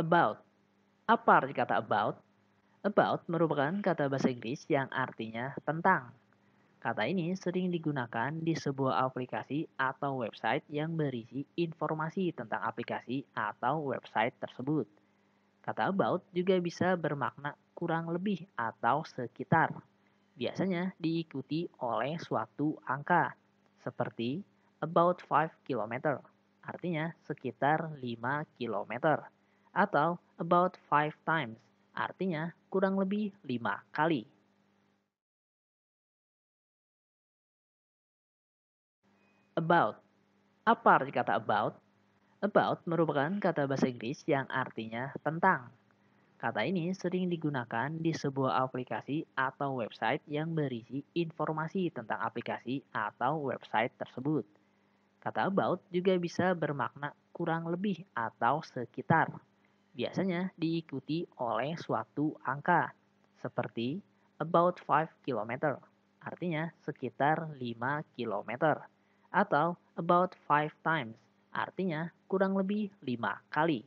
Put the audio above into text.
About. Apa arti kata about? About merupakan kata bahasa Inggris yang artinya tentang. Kata ini sering digunakan di sebuah aplikasi atau website yang berisi informasi tentang aplikasi atau website tersebut. Kata about juga bisa bermakna kurang lebih atau sekitar. Biasanya diikuti oleh suatu angka, seperti about 5 km, artinya sekitar 5 km atau about five times, artinya kurang lebih lima kali. About. Apa arti kata about? About merupakan kata bahasa Inggris yang artinya tentang. Kata ini sering digunakan di sebuah aplikasi atau website yang berisi informasi tentang aplikasi atau website tersebut. Kata about juga bisa bermakna kurang lebih atau sekitar biasanya diikuti oleh suatu angka seperti about 5 km, artinya sekitar 5 km, atau about 5 times, artinya kurang lebih 5 kali.